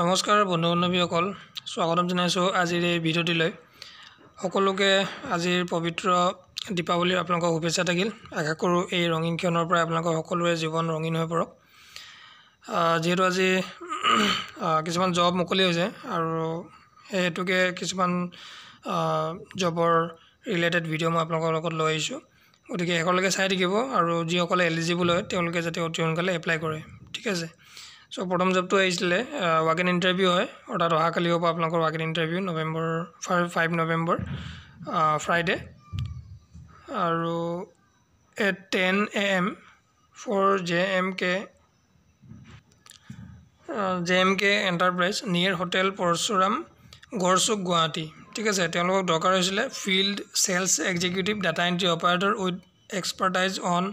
নমস্কাৰ বন্ধু বান্ধৱীসকল স্বাগতম জনাইছোঁ আজিৰ এই ভিডিঅ'টিলৈ সকলোকে আজিৰ পবিত্ৰ দীপাৱলীৰ আপোনালোকৰ শুভেচ্ছা থাকিল আশা কৰোঁ এই ৰঙীন ক্ষণৰ পৰাই আপোনালোকৰ সকলোৰে জীৱন ৰঙীন হৈ পৰক যিহেতু আজি কিছুমান জব মুকলি হৈছে আৰু সেইটোকে কিছুমান জবৰ ৰিলেটেড ভিডিঅ' মই আপোনালোকৰ লগত লৈ আহিছোঁ গতিকে শেষলৈকে চাই থাকিব আৰু যিসকলে এলিজিবল হয় তেওঁলোকে যাতে অতি সোনকালে এপ্লাই কৰে ঠিক আছে চ' প্ৰথম জবটো আহিছিলে ৱাক ইন ইণ্টাৰভিউ হয় অৰ্থাৎ অহাকালি হ'ব আপোনালোকৰ walk in interview November five five November Friday আৰু at ten A M for J M K J M K Enterprise near hotel Parashuram Garchuk Guwahati ঠিক আছে তেওঁলোকক দৰকাৰ হৈছিলে field sales executive data entry operator with expertise on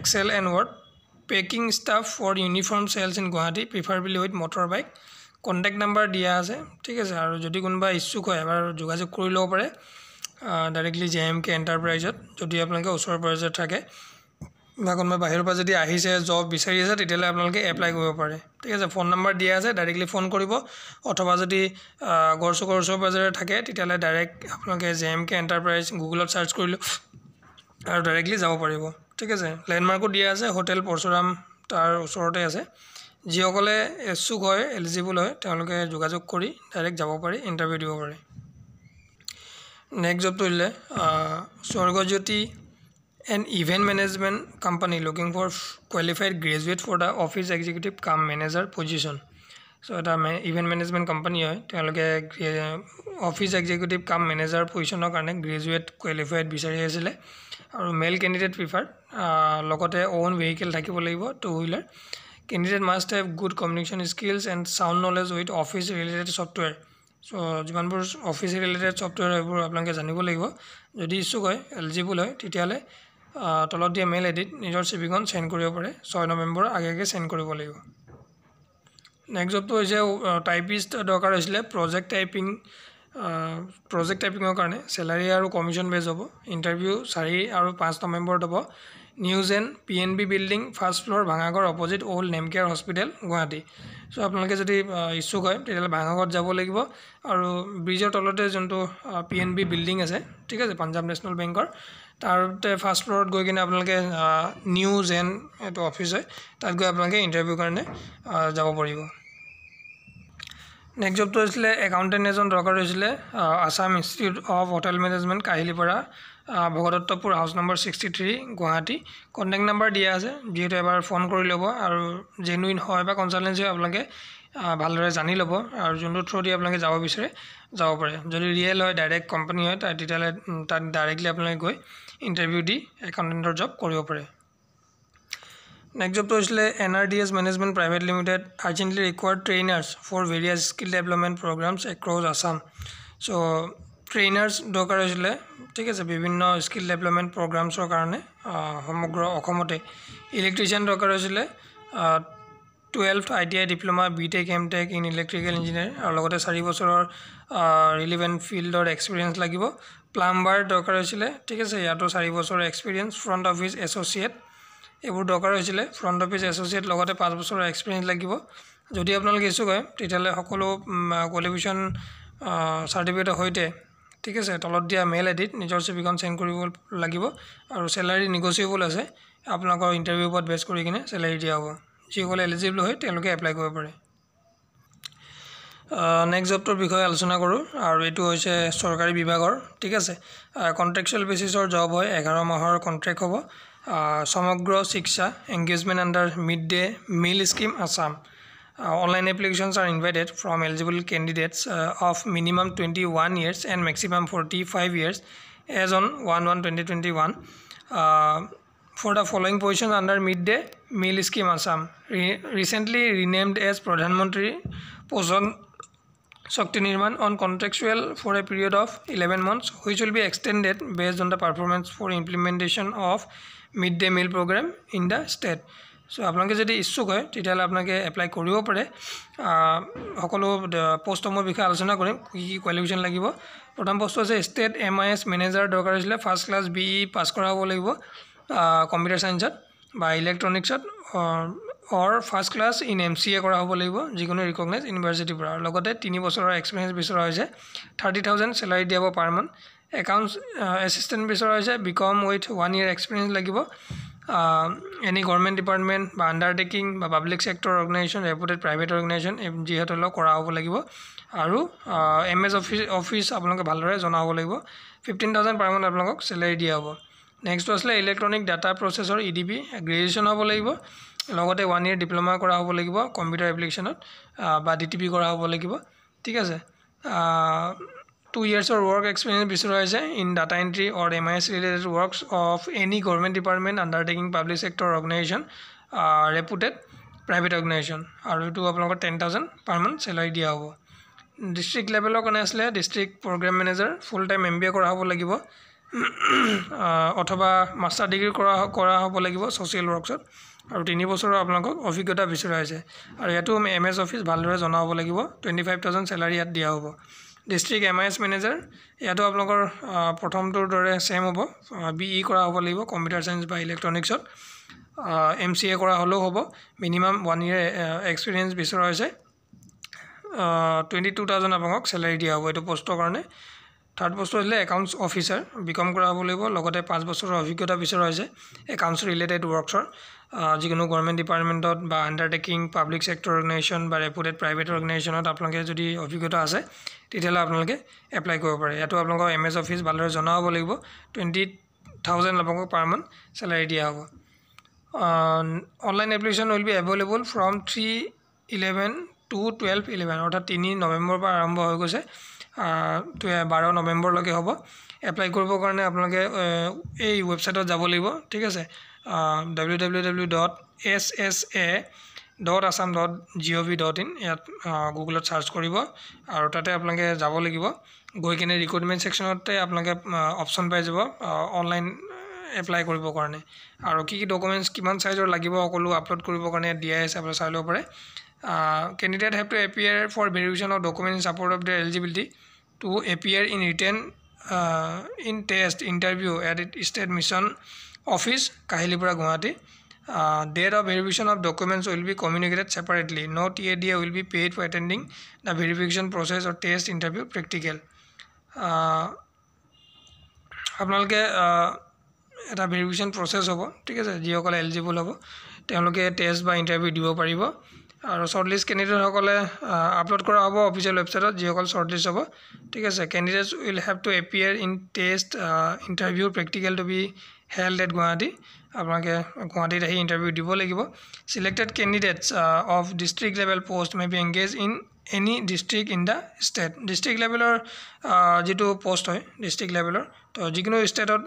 Excel and Word packing staff for uniform sales in Guwahati preferably with motor bike contact number দিয়া আছে ঠিক আছে আৰু যদি কোনোবা ইচ্ছুক হয় এবাৰ যোগাযোগ কৰি ল'ব পাৰে ডাইৰেক্টলি জে এম কে এণ্টাৰপ্ৰাইজত যদি আপোনালোকে ওচৰ পৰ্যায়ত থাকে বা কোনোবা বাহিৰৰ পৰা যদি আহিছে জব বিচাৰি আছে তেতিয়াহ'লে আপোনালোকে এপ্লাই কৰিব পাৰে ঠিক আছে ফোন নাম্বাৰ দিয়া আছে ডাইৰেক্টলি ফোন কৰিব অথবা যদি গড়চুকৰ ওচৰ পাজৰে থাকে তেতিয়াহ'লে ডাইৰেক্ট আপোনালোকে জে এম কে এণ্টাৰপ্ৰাইজ গুগলত চাৰ্চ কৰিলোঁ আৰু ডাইৰেক্টলি যাব পাৰিব ঠিক আছে লেণ্ডমাৰ্কো দিয়া আছে হোটেল পৰশুৰাম তাৰ ওচৰতে আছে যিসকলে ইচ্ছুক হয় এলিজিবল হয় তেওঁলোকে যোগাযোগ কৰি ডাইৰেক্ট যাব পাৰি ইণ্টাৰভিউ দিব পাৰে নেক্সট জবটো দিলে Swargajyoti and event management company looking for qualified graduate for the office executive cum manager position so' এটা মে ইভেণ্ট মেনেজমেণ্ট কোম্পানী হয় তেওঁলোকে অফিচ এক্সিকিউটিভ কাম মেনেজাৰ পজিশ্যনৰ কাৰণে গ্ৰেজুৱেট কোৱালিফাইড বিচাৰি আছিলে আৰু মেল কেণ্ডিডেট প্ৰিফাৰ লগতে অ'ন ভেহিকেল থাকিব লাগিব two wheeler candidate must have good communication skills and sound knowledge with office related software so' যিমানবোৰ অফিচ ৰিলেটেড ছফ্টৱেৰ সেইবোৰ আপোনালোকে জানিব লাগিব যদি ইচ্ছুক হয় এলিজিবল হয় তেতিয়াহ'লে তলত দিয়া মেইল এডিট নিজৰ চিভিখন চেণ্ড কৰিব পাৰে ছয় নৱেম্বৰ আগে আগে চেণ্ড কৰিব লাগিব নেক্সট জবটো হৈছে টাইপিষ্ট দৰকাৰ হৈছিলে প্ৰজেক্ট টাইপিং প্ৰজেক্ট টাইপিঙৰ কাৰণে চেলাৰী আৰু কমিশ্যন বেজ হ'ব ইণ্টাৰভিউ চাৰি আৰু পাঁচ নৱেম্বৰত হ'ব news N P N B building first floor Bhangagarh opposite old Nemcare hospital Guwahati so' আপোনালোকে যদি ইচ্ছুক হয় তেতিয়াহ'লে ভাঙাগড়ত যাব লাগিব আৰু ব্ৰিজৰ তলতে যোনটো পি এন বি বিল্ডিং আছে ঠিক আছে পাঞ্জাৱ নেশ্যনেল বেংকৰ তাৰতে ফাৰ্ষ্ট ফ্ল'ৰত গৈ কিনে আপোনালোকে নিউ জেন এইটো অফিচ হয় তাত গৈ আপোনালোকে ইণ্টাৰভিউৰ কাৰণে যাব পাৰিব নেক্সট জবটো হৈছিলে একাউণ্টেণ্ট এজন দৰকাৰ হৈছিলে Assam institute of hotel management Kahilipara Bhagadattapur house number sixty three Guwahati contact number দিয়া আছে যিহেতু এবাৰ ফোন কৰি ল'ব আৰু জেনুইন হয় বা কনচালটেঞ্চি হয় আপোনালোকে ভালদৰে জানি ল'ব আৰু যোনটো থ্ৰু দি আপোনালোকে যাব বিচাৰে যাব পাৰে যদি ৰিয়েল হয় ডাইৰেক্ট কোম্পানী হয় তাত তেতিয়াহ'লে তাত ডাইৰেক্টলি আপোনালোকে গৈ ইণ্টাৰভিউ দি একাউণ্টেণ্টৰ জব কৰিব পাৰে নেক্সট জবটো হৈছিলে N R D S management private limited urgently required trainers for various skill development programmes across Assam so' trainers দৰকাৰ হৈছিলে ঠিক আছে বিভিন্ন স্কিল ডেভেলপমেণ্ট প্ৰগ্ৰামছৰ কাৰণে সমগ্ৰ অসমতে ইলেক্ট্ৰিচিয়ান দৰকাৰ হৈছিলে twelve I T I diploma B tech M tech in electrical engineering আৰু লগতে চাৰি বছৰৰ ৰিলিভেণ্ট ফিল্ডৰ এক্সপিৰিয়েঞ্চ লাগিব প্লাম্বাৰ দৰকাৰ হৈছিলে ঠিক আছে ইয়াতো চাৰি বছৰৰ এক্সপিৰিয়েঞ্চ ফ্ৰণ্ট অফিচ এছ'চিয়েট এইবোৰ দৰকাৰ হৈছিলে ফ্ৰণ্ট অফিচ এছ'চিয়েট লগতে পাঁচ বছৰৰ এক্সপিৰিয়েন্স লাগিব যদি আপোনালোকে ইচ্ছুক হয় তেতিয়াহ'লে সকলো কোৱালিফিকেশ্যন চাৰ্টিফিকেটৰ সৈতে ঠিক আছে তলত দিয়া মেইল আইডিত নিজৰ সিভি চেণ্ড কৰিব লাগিব আৰু চেলাৰী নিগ'চিয়েবল আছে আপোনালোকৰ ইণ্টাৰভিউ ওপৰত বেস কৰি কিনে চেলাৰী দিয়া হ'ব যিসকলে এলিজিবল হয় তেওঁলোকে এপ্লাই কৰিব পাৰে নেক্সট জবটোৰ বিষয়ে আলোচনা কৰোঁ আৰু এইটো হৈছে চৰকাৰী বিভাগৰ ঠিক আছে কণ্ট্ৰেকচুৱেল বেচিছৰ জব হয় এঘাৰ মাহৰ কণ্ট্ৰেক্ট হ'ব Samagra Shiksha engagement under mid day meal scheme Assam online applications are invited from eligible candidates of minimum twenty one years and maximum forty five years age on one one twenty twenty one for the following position under mid day meal scheme Assam recently renamed as Pradhan Mantri Poshan Shakti Nirman on contractual for a period of eleven months which will be extended base on the performance for implementation of mid day meal programme in the state so' আপোনালোকে যদি ইচ্ছুক হয় তেতিয়াহ'লে আপোনালোকে apply কৰিব পাৰে সকলো পষ্টসমূহৰ বিষয়ে আলোচনা কৰিম কি কি কোৱালিফিকেশ্যন লাগিব প্ৰথম বস্তু আছে state M I S manager দৰকাৰ হৈছিলে first class B E pass কৰা হ'ব লাগিব কম্পিউটাৰ চায়েন্সত বা ইলেক্ট্ৰনিক্সত or first class in M C A কৰা হ'ব লাগিব যিকোনো ৰিকগনাইজ ইউনিভাৰ্চিটিৰ পৰা লগতে তিনি বছৰৰ এক্সপিৰিয়েঞ্চ বিচৰা হৈছে থাৰ্টি থাউজেণ্ড চেলাৰি দিয়াব পাৰ মান্থ একাউণ্টছ এচিষ্টেণ্ট বিচৰা হৈছে B Com with one year experience লাগিব এনি গভৰ্ণমেণ্ট ডিপাৰ্টমেণ্ট বা আণ্ডাৰটেকিং বা public sector organisation reputed private organisation যিহেতুলে কৰা হ'ব লাগিব আৰু এম এছ অফিচ অফিচ আপোনালোকে ভালদৰে জনা হ'ব লাগিব ফিফটিন থাউজেণ্ড পাৰ মান্থ আপোনালোকক চেলাৰি দিয়া হ'ব নেক্সটটো আছিলে electronic data processor E D P graduation হ'ব লাগিব লগতে ওৱান ইয়েৰ ডিপ্ল'মা কৰা হ'ব লাগিব কম্পিউটাৰ এপ্লিকেশ্যনত uh, বা ডি টি পি কৰা হ'ব লাগিব ঠিক আছে uh, টু ইয়াৰ্ছৰ ৱৰ্ক এক্সপিৰিয়েঞ্চ বিচৰা হৈছে in data entry or M I S related works of any government department undertaking public sector organisation reputed private organisation আৰু এইটো আপোনালোকৰ ten thousand per month salary দিয়া হ'ব ডিষ্ট্ৰিক্ট লেভেলৰ কাৰণে আছিলে district programme manager full time M B A কৰা হ'ব লাগিব অথবা মাষ্টাৰ ডিগ্ৰী কৰা কৰা হ'ব লাগিব ছ'চিয়েল ৱৰ্কছত আৰু তিনি বছৰৰ আপোনালোকক অভিজ্ঞতা বিচৰা হৈছে আৰু ইয়াতো এম এছ অফিচ ভালদৰে জনাব লাগিব টুৱেণ্টি ফাইভ থাউজেণ্ড চেলাৰী ইয়াত দিয়া হ'ব district M I S manager ইয়াতো আপোনালোকৰ প্ৰথমটোৰ দৰে ছেম হ'ব বি ই e কৰা হ'ব লাগিব কম্পিউটাৰ চায়েন্স বা ইলেক্ট্ৰনিক্সত এম চি এ কৰা হ'লেও হ'ব মিনিমাম ওৱান ইয়েৰ এক্সপিৰিয়েঞ্চ বিচৰা হৈছে টুৱেণ্টি টু থাউজেণ্ড আপোনালোকক চেলাৰি দিয়া হ'ব এইটো পষ্টৰ কাৰণে থাৰ্ড বস্তু আছিলে একাউণ্টছ অফিচাৰ বিকম কৰা হ'ব লাগিব লগতে পাঁচ বছৰৰ অভিজ্ঞতা বিচৰা হৈছে একাউণ্টছ ৰিলেটেড ৱৰ্কছৰ যিকোনো গভৰ্ণমেণ্ট ডিপাৰ্টমেণ্টত বা আণ্ডাৰটেকিং পাব্লিক চেক্টৰ অৰ্গেনাইজেশ্যন বা ৰেপুটেড প্ৰাইভেট অৰ্গেনাইজেশ্যনত আপোনালোকে যদি অভিজ্ঞতা আছে তেতিয়াহ'লে আপোনালোকে এপ্লাই কৰিব পাৰে ইয়াতো আপোনালোকক এম এছ অফিচ ভালদৰে হ'ব লাগিব টুৱেণ্টি থাউজেণ্ড আপোনালোকক পাৰ মান্থ চেলাৰী দিয়া হ'ব online application will be available from three eleven to twelve eleven অৰ্থাৎ তিনি নৱেম্বৰৰ পৰা আৰম্ভ হৈ গৈছে বাৰ নৱেম্বৰলৈকে হ'ব এপ্লাই কৰিবৰ কাৰণে আপোনালোকে এই ৱেবছাইটত যাব লাগিব ঠিক আছে W W W dot S S A dot Assam dot G O' V dot in ইয়াত গুগলত ছাৰ্চ কৰিব আৰু তাতে আপোনালোকে যাব লাগিব গৈ কিনে ৰিক্ৰুইটমেণ্ট ছেকশ্যনতে আপোনালোকে অপশ্যন পাই যাব অনলাইন এপ্লাই কৰিবৰ কাৰণে আৰু কি কি ডকুমেণ্টছ কিমান চাইজৰ লাগিব সকলো আপলোড কৰিবৰ কাৰণে দিয়াই আছে আপোনালোকে চাই ল'ব পাৰে candidate have to appear for verification of documents support of their eligibility to appear in written uh, in test interview at state mission office kahilipura guwahati uh, date of verification of documents will be communicated separately no tda will be paid for attending the verification process or test interview practical আপোনালোকে এটা verification process হ'ব ঠিক আছে যিসকলে eligible হ'ব তেওঁলোকে test বা interview দিব পাৰিব আৰু শ্বৰ্টলিষ্ট কেণ্ডিডেটসকলে আপলোড কৰা হ'ব অফিচিয়েল ৱেবছাইটত যিসকল শ্বৰ্টলিষ্ট হ'ব ঠিক আছে candidates will have to appear in test interview practical to be held at Guwahati আপোনালোকে গুৱাহাটীত আহি ইণ্টাৰভিউ দিব লাগিব selected candidates of district level post may be engage in any district in the state district লেভেলৰ যিটো পষ্ট হয় district লেভেলৰ তো যিকোনো ষ্টেটত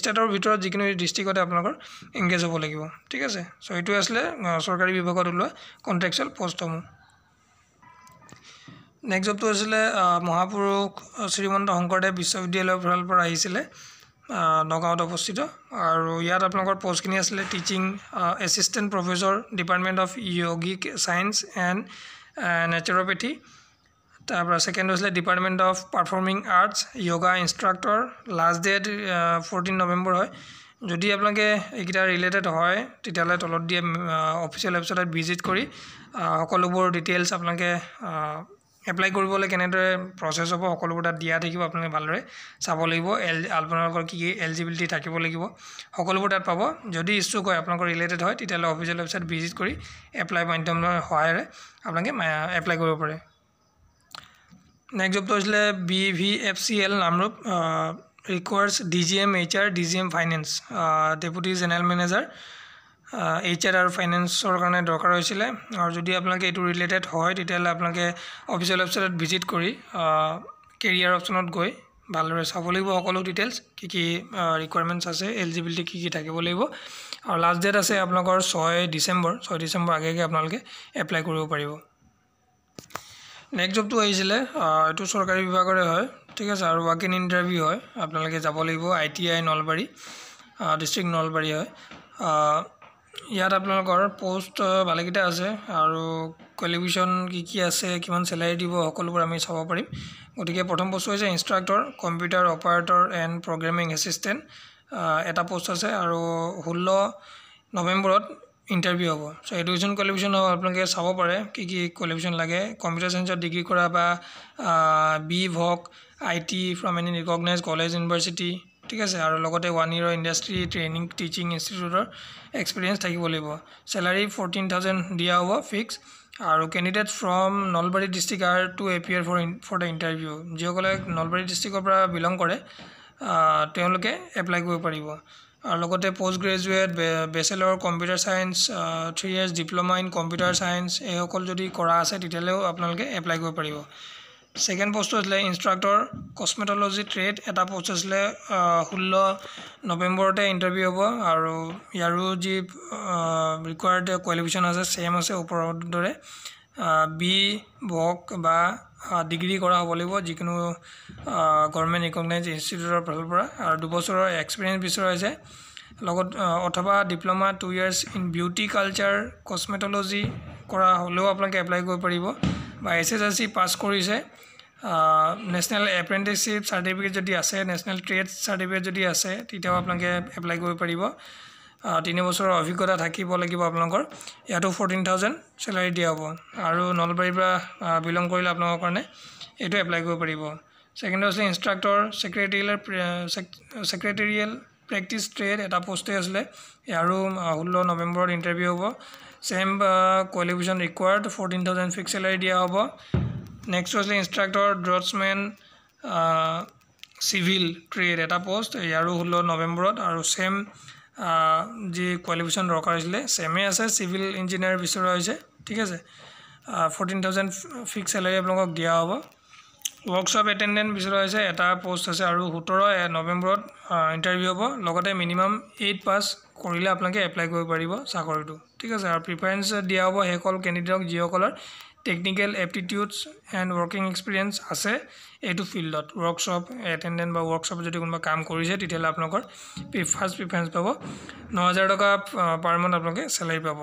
ষ্টেটৰ ভিতৰত যিকোনো ডিষ্ট্ৰিক্টতে আপোনালোকৰ এংগেজ হ'ব লাগিব ঠিক আছে চ' এইটো আছিলে চৰকাৰী বিভাগত ওলোৱা কণ্ট্ৰেকচুৱেল পষ্টসমূহ নেক্সট জবটো আছিলে মহাপুৰুষ শ্ৰীমন্ত শংকৰদেৱ বিশ্ববিদ্যালয়ৰ ফালৰ পৰা আহিছিলে নগাঁৱত অৱস্থিত আৰু ইয়াত আপোনালোকৰ পষ্টখিনি আছিলে teaching assistant professor department of yogic science and naturopathy তাৰপৰা ছেকেণ্ড হৈছিলে department of performing arts yoga instructor last date fourteen November হয় যদি আপোনালোকে এইকেইটা ৰিলেটেড হয় তেতিয়াহ'লে তলত দিয়ে অফিচিয়েল ৱেবছাইটত ভিজিট কৰি সকলোবোৰ ডিটেইলছ আপোনালোকে এপ্লাই কৰিবলৈ কেনেদৰে প্ৰচেছ হ'ব সকলোবোৰ তাত দিয়া থাকিব আপোনালোকে ভালদৰে চাব লাগিব এল আপোনালোকৰ কি কি এলিজিবিলিটি থাকিব লাগিব সকলোবোৰ তাত পাব যদি ইচ্ছুক হয় আপোনালোকৰ ৰিলেটেড হয় তেতিয়াহ'লে অফিচিয়েল ৱেবছাইট ভিজিট কৰি এপ্লাই মাধ্যমৰ সহায়েৰে আপোনালোকে এপ্লাই কৰিব পাৰে নেক্সট জবটো আছিলে B V F C L Namrup requires D G M H R D G M finance deputy general manager H R আৰু ফাইনেন্সৰ কাৰণে দৰকাৰ হৈছিলে আৰু যদি আপোনালোকে এইটো ৰিলেটেড হয় তেতিয়াহ'লে আপোনালোকে অফিচিয়েল ৱেবছাইটত ভিজিট কৰি কেৰিয়াৰ অপশ্যনত গৈ ভালদৰে চাব লাগিব সকলো ডিটেইলছ কি কি ৰিকুৱাৰমেণ্টছ আছে এলিজিবিলিটি কি কি থাকিব লাগিব আৰু লাষ্ট ডেট আছে আপোনালোকৰ ছয় ডিচেম্বৰ ছয় ডিচেম্বৰ আগে আপোনালোকে এপ্লাই কৰিব পাৰিব নেক্সট জবটো আহিছিলে এইটো চৰকাৰী বিভাগৰে হয় ঠিক আছে আৰু ৱাক ইন ইণ্টাৰভিউ হয় আপোনালোকে যাব লাগিব I T I Nalbari district Nalbari হয় ইয়াত আপোনালোকৰ পষ্ট ভালেকেইটা আছে আৰু কোৱালিফিকেশ্যন কি কি আছে কিমান চেলাৰি দিব সকলোবোৰ আমি চাব পাৰিম গতিকে প্ৰথম বস্তু হৈছে instructor computer operator and programming assistant এটা পষ্ট আছে আৰু ষোল্ল নৱেম্বৰত ইণ্টাৰভিউ হ'ব চ' এডুকেশ্যন কোৱালিফিকেশ্যন আপোনালোকে চাব পাৰে কি কি কোৱালিফিকেশ্যন লাগে কম্পিউটাৰ চায়েঞ্চত ডিগ্ৰী কৰা বা B voc I T from any recognize college university ঠিক আছে আৰু লগতে ওৱান ইয়েৰৰ ইণ্ডাষ্ট্ৰী ট্ৰেইনিং টিচিং ইনষ্টিটিউটৰ এক্সপিৰিয়েঞ্চ থাকিব লাগিব চেলাৰী ফৰ্টিন থাউজেণ্ড দিয়া হ'ব ফিক্স আৰু candidate from Nalbari district are to appear for for the interview যিসকলে নলবাৰী ডিষ্ট্ৰিক্টৰ পৰা বিলং কৰে তেওঁলোকে এপ্লাই কৰিব পাৰিব আৰু লগতে post graduate bachelor computer science three years diploma in computer science এইসকল যদি কৰা আছে তেতিয়াহ'লেও আপোনালোকে এপ্লাই কৰিব পাৰিব ছেকেণ্ড পষ্টটো আছিলে ইনষ্ট্ৰাক্টৰ কছমেটলজি ট্ৰেড এটা পষ্ট আছিলে ষোল্ল নৱেম্বৰতে ইণ্টাৰভিউ হ'ব আৰু ইয়াৰো যি ৰিকুৱাৰ্ড কোৱালিফিকেশ্যন আছে ছেম আছে ওপৰৰ দৰে বি বক বা ডিগ্ৰী কৰা হ'ব লাগিব যিকোনো গভৰ্ণমেণ্ট ৰিকগনাইজ ইনষ্টিটিউটৰ ফালৰ পৰা আৰু দুবছৰৰ এক্সপিৰিয়েঞ্চ বিচৰা হৈছে লগত অথবা diploma two years in beauty culture cosmetology কৰা হ'লেও আপোনালোকে এপ্লাই কৰিব পাৰিব বা S S R C pass কৰিছে নেশ্যনেল এপ্ৰেণ্টিছশ্বিপ চাৰ্টিফিকেট যদি আছে নেশ্যনেল ট্ৰেড চাৰ্টিফিকেট যদি আছে তেতিয়াও আপোনালোকে এপ্লাই কৰিব পাৰিব তিনি বছৰৰ অভিজ্ঞতা থাকিব লাগিব আপোনালোকৰ ইয়াতো ফৰ্টিন থাউজেণ্ড চেলাৰি দিয়া হ'ব আৰু নলবাৰীৰ পৰা বিলং কৰিলে আপোনালোকৰ কাৰণে এইটো এপ্লাই কৰিব পাৰিব ছেকেণ্ড আছিলে instructor secretarial secretarial practice trade এটা পষ্টেই আছিলে ইয়াৰো ষোল্ল নৱেম্বৰত ইণ্টাৰভিউ হ'ব same qualification required fourteen thousand fix salary দিয়া হ'ব নেক্সট আছিলে ইনষ্ট্ৰাক্টৰ ড্ৰটছমেন চিভিল ট্ৰেড এটা পষ্ট ইয়াৰো ষোল্ল নৱেম্বৰত আৰু ছেম যি কোৱালিফিকেশ্যন দৰকাৰ হৈছিলে চেমেই আছে চিভিল ইঞ্জিনিয়াৰ বিচৰা হৈছে ঠিক আছে ফৰ্টিন থাউজেণ্ড ফিক্স চেলাৰী আপোনালোকক দিয়া হ'ব ৱৰ্কশ্বপ এটেণ্ডেণ্ট বিচৰা হৈছে এটা পষ্ট আছে আৰু সোতৰ নৱেম্বৰত ইণ্টাৰভিউ হ'ব লগতে মিনিমাম এইট পাছ কৰিলে আপোনালোকে এপ্লাই কৰিব পাৰিব চাকৰিটো ঠিক আছে আৰু প্ৰিফাৰেঞ্চ দিয়া হ'ব সেইসকল কেণ্ডিডেটক যিসকলৰ technical aptitudes and working experience আছে এইটো ফিল্ডত ৱৰ্কশ্বপ এটেণ্ডেণ্ট বা ৱৰ্কশ্বপ যদি কোনোবা কাম কৰিছে তেতিয়াহ'লে আপোনালোকৰ প্ৰি ফাৰ্ষ্ট প্ৰিফাৰেঞ্চ পাব ন হাজাৰ টকা পাৰ মান্থ আপোনালোকে চেলাৰি পাব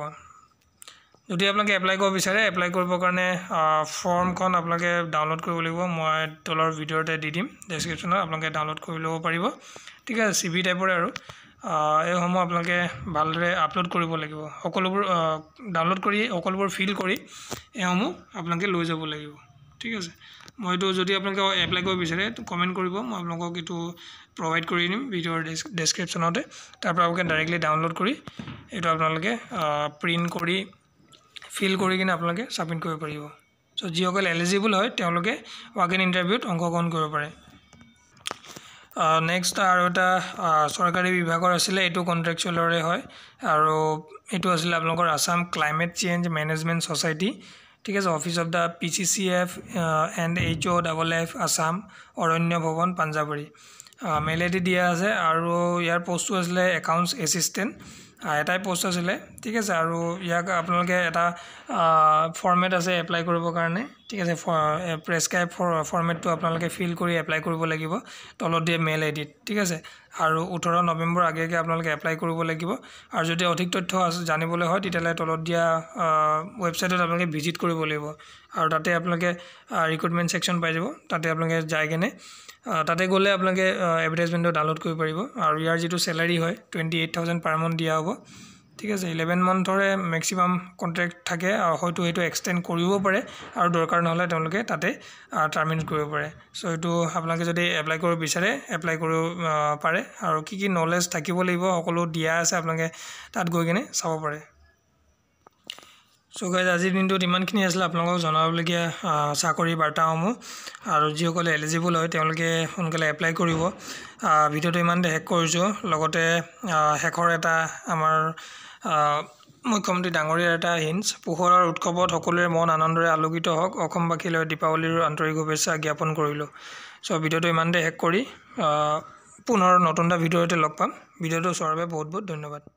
যদি আপোনালোকে এপ্লাই কৰিব বিচাৰে এপ্লাই কৰিবৰ কাৰণে ফৰ্মখন আপোনালোকে ডাউনলোড কৰিব লাগিব মই তলৰ ভিডিঅ'তে দি দিম ডেছক্ৰিপশ্যনত আপোনালোকে ডাউনলোড কৰি ল'ব পাৰিব ঠিক আছে চি ভি টাইপৰে আৰু এইসমূহ আপোনালোকে ভালদৰে আপলোড কৰিব লাগিব সকলোবোৰ ডাউনলোড কৰি সকলোবোৰ ফিল কৰি এইসমূহ আপোনালোকে লৈ যাব লাগিব ঠিক আছে মই এইটো যদি আপোনালোকে এপ্লাই কৰিব বিচাৰে কমেণ্ট কৰিব মই আপোনালোকক এইটো প্ৰভাইড কৰি দিম ভিডিঅ'ৰ ডেছ ডেছক্ৰিপশ্যনতে তাৰপৰা আপোনালোকে ডাইৰেক্টলি ডাউনলোড কৰি এইটো আপোনালোকে প্ৰিণ্ট কৰি ফিল কৰি কিনে আপোনালোকে ছাবমিট কৰিব পাৰিব চ' যিসকল এলিজিবল হয় তেওঁলোকে ৱাক ইন ইণ্টাৰভিউত অংশগ্ৰহণ কৰিব পাৰে নেক্সট আৰু এটা চৰকাৰী বিভাগৰ আছিলে এইটো কণ্ট্ৰেকচুৱেলৰে হয় আৰু এইটো আছিলে আপোনালোকৰ Assam climate change management society ঠিক আছে office of the P C C F and H O' double F Assam Aranya Bhawan Panjabari D দিয়া আছে আৰু ইয়াৰ পষ্টটো আছিলে একাউণ্টছ এচিষ্টেণ্ট এটাই পষ্ট আছিলে ঠিক আছে আৰু ইয়াক আপোনালোকে এটা ফৰ্মেট আছে এপ্লাই কৰিবৰ কাৰণে ঠিক আছে প্ৰেছক্ৰাইব ফৰ্মেটটো আপোনালোকে ফিল কৰি এপ্লাই কৰিব লাগিব তলত দিয়ে মেইল আইডিত ঠিক আছে আৰু ওঠৰ নৱেম্বৰ আগে আগে আপোনালোকে এপ্লাই কৰিব লাগিব আৰু যদি অধিক তথ্য জানিবলৈ হয় তেতিয়াহ'লে তলত দিয়া ৱেবছাইটত আপোনালোকে ভিজিট কৰিব লাগিব আৰু তাতে আপোনালোকে ৰিক্ৰুটমেণ্ট ছেকশ্যন পাই যাব তাতে আপোনালোকে যাই কেনে তাতে গ'লে আপোনালোকে এডভাৰটাইজমেণ্টটো ডাউনলোড কৰিব পাৰিব আৰু ইয়াৰ যিটো চেলাৰী হয় twenty eight thousand per month দিয়া হ'ব ঠিক আছে ইলেভেন মান্থৰে মেক্সিমাম কণ্ট্ৰেক্ট থাকে হয়তো সেইটো এক্সটেণ্ড কৰিব পাৰে আৰু দৰকাৰ নহ'লে তেওঁলোকে তাতে টাৰ্মিনেট কৰিব পাৰে চ' সেইটো আপোনালোকে যদি এপ্লাই কৰিব বিচাৰে এপ্লাই কৰিব পাৰে আৰু কি কি নলেজ থাকিব লাগিব সকলো দিয়া আছে আপোনালোকে তাত গৈ কিনে চাব পাৰে চ' গাইজ আজিৰ দিনটোত ইমানখিনি আছিলে আপোনালোকক জনাবলগীয়া চাকৰি বাৰ্তাসমূহ আৰু যিসকলে এলিজিবল হয় তেওঁলোকে সোনকালে এপ্লাই কৰিব ভিডিঅ'টো ইমানতে শেষ কৰিছোঁ লগতে শেষৰ এটা আমাৰ মুখ্যমন্ত্ৰী ডাঙৰীয়াৰ এটা হিন্স পোহৰৰ উৎসৱত সকলোৰে মন আনন্দৰে আলোকিত হওক অসমবাসীলৈ দীপাৱলীৰ আন্তৰিক শুভেচ্ছা জ্ঞাপন কৰিলোঁ সো ভিডিঅ'টো ইমানতে শেষ কৰি পুনৰ নতুন এটা ভিডিঅ'তে লগ পাম ভিডিঅ'টো চোৱাৰ বাবে বহুত বহুত ধন্যবাদ